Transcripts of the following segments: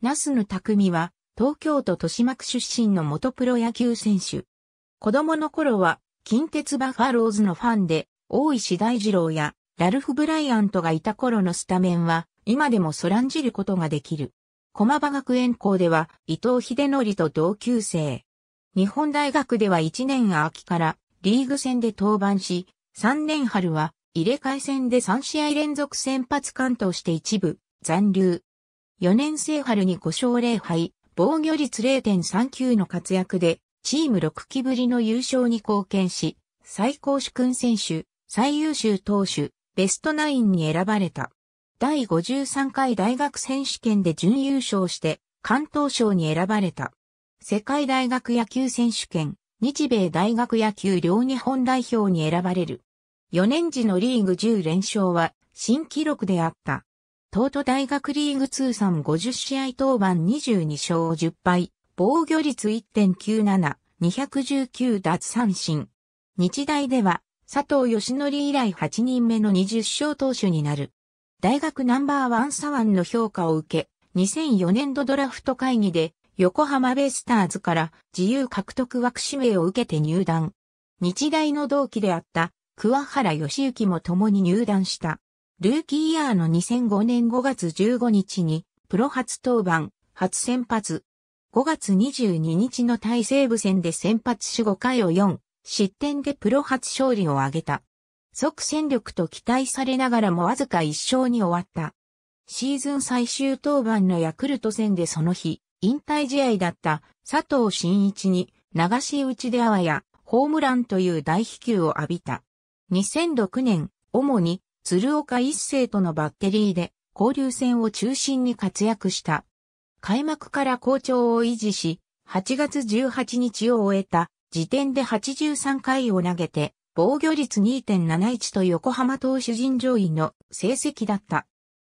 那須の匠は、東京都豊島区出身の元プロ野球選手。子供の頃は、近鉄バファローズのファンで、大石大二郎や、ラルフ・ブライアントがいた頃のスタメンは、今でもそらんじることができる。駒場学園校では、伊藤秀則と同級生。日本大学では1年秋からリーグ戦で登板し、3年春は入れ替え戦で3試合連続先発完投して一部残留。4年生春に5勝0敗、防御率0.39の活躍で、チーム6期ぶりの優勝に貢献し、最高主君選手、最優秀投手、ベストナインに選ばれた。第53回大学選手権で準優勝して、関東賞に選ばれた。世界大学野球選手権、日米大学野球両日本代表に選ばれる。4年時のリーグ10連勝は、新記録であった。東都大学リーグ通算50試合登板22勝10敗、防御率1.97、219奪三振。日大では、佐藤義則以来8人目の20勝投手になる。大学ナンバーワン左腕の評価を受け、2004年度ドラフト会議で、横浜ベイスターズから自由獲得枠指名を受けて入団。日大の同期であった桑原義行も共に入団した。ルーキーイヤーの2005年5月15日に、プロ初登板、初先発。5月22日の大西部戦で先発し5回を4、失点でプロ初勝利を挙げた。即戦力と期待されながらもわずか1勝に終わった。シーズン最終登板のヤクルト戦でその日、引退試合だった佐藤真一に流し打ちであわやホームランという大飛球を浴びた。2006年、主に鶴岡一世とのバッテリーで交流戦を中心に活躍した。開幕から好調を維持し、8月18日を終えた時点で83回を投げて、防御率2.71と横浜投手陣上位の成績だった。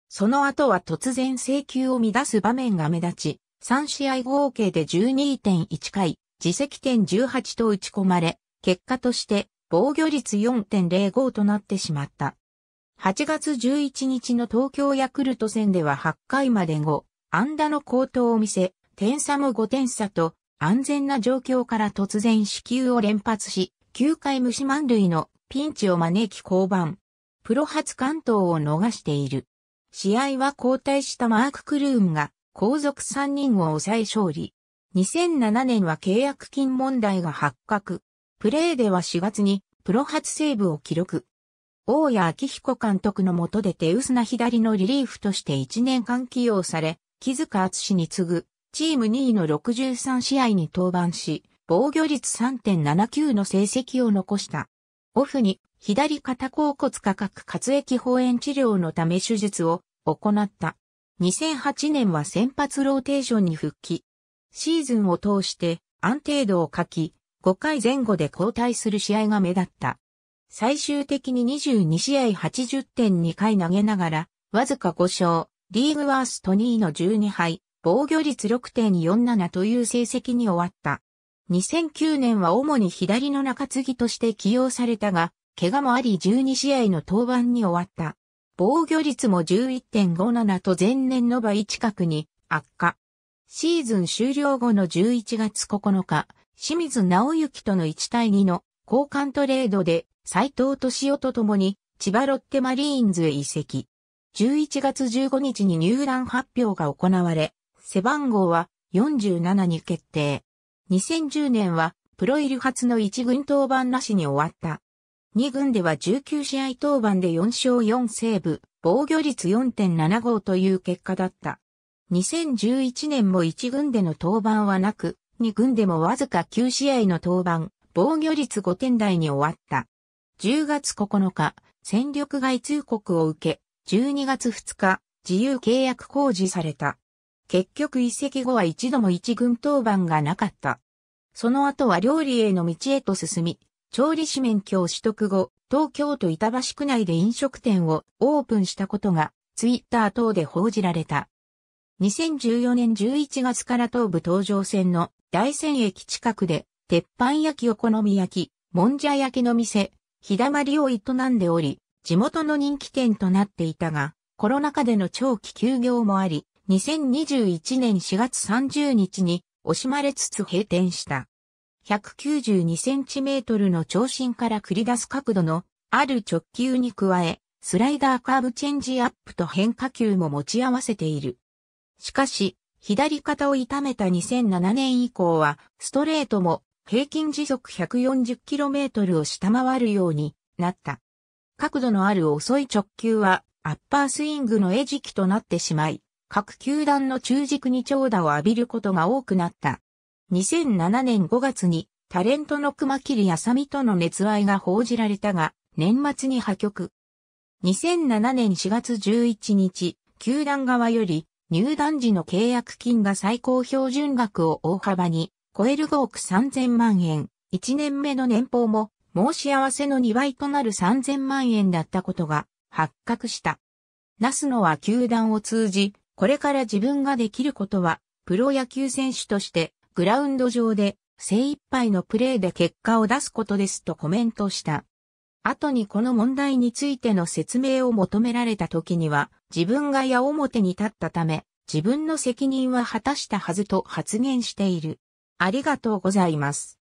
その後は突然制球を乱す場面が目立ち、3試合合計で12.1回、自責点18と打ち込まれ、結果として防御率4.05となってしまった。8月11日の東京ヤクルト戦では8回まで5、安打の高騰を見せ、点差も5点差と、安全な状況から突然死球を連発し、9回虫満塁のピンチを招き降板。プロ初関東を逃している。試合は交代したマーク・クルームが後続3人を抑え勝利。2007年は契約金問題が発覚。プレーでは4月にプロ初セーブを記録。大谷昭彦監督の下で手薄な左のリリーフとして1年間起用され、木塚厚に次ぐ、チーム2位の63試合に登板し、防御率3.79の成績を残した。オフに、左肩甲骨価格滑液放炎治療のため手術を行った。2008年は先発ローテーションに復帰。シーズンを通して安定度を欠き、5回前後で交代する試合が目立った。最終的に22試合80.2回投げながら、わずか5勝、リーグワースト2位の12敗、防御率6.47という成績に終わった。2009年は主に左の中継ぎとして起用されたが、怪我もあり12試合の登板に終わった。防御率も11.57と前年の倍近くに悪化。シーズン終了後の11月9日、清水直之との1対2の交換トレードで斎藤敏夫と共に、千葉ロッテマリーンズへ移籍。11月15日に入団発表が行われ、背番号は47に決定。2010年はプロ入り初の1軍登板なしに終わった。2軍では19試合登板で4勝4セーブ、防御率4.75という結果だった。2011年も1軍での登板はなく、2軍でもわずか9試合の登板、防御率5点台に終わった。10月9日、戦力外通告を受け、12月2日、自由契約公示された。結局移籍後は一度も一軍当番がなかった。その後は料理への道へと進み、調理師免許を取得後、東京都板橋区内で飲食店をオープンしたことが、ツイッター等で報じられた。2014年11月から東武東上線の大仙駅近くで、鉄板焼きお好み焼き、もんじゃ焼きの店、日だまりを営んでおり、地元の人気店となっていたが、コロナ禍での長期休業もあり、2021年4月30日に惜しまれつつ閉店した。192センチメートルの長身から繰り出す角度のある直球に加え、スライダーカーブチェンジアップと変化球も持ち合わせている。しかし、左肩を痛めた2007年以降は、ストレートも平均時速 140km を下回るようになった。角度のある遅い直球はアッパースイングの餌食となってしまい、各球団の中軸に長打を浴びることが多くなった。2007年5月にタレントの熊切やさみとの熱愛が報じられたが、年末に破局。2007年4月11日、球団側より入団時の契約金が最高標準額を大幅に超える5億3000万円、1年目の年俸も申し合わせの2倍となる3000万円だったことが発覚した。ナスノは球団を通じ、これから自分ができることは、プロ野球選手としてグラウンド上で精一杯のプレーで結果を出すことですとコメントした。後にこの問題についての説明を求められた時には、自分が矢面に立ったため、自分の責任は果たしたはずと発言している。ありがとうございます。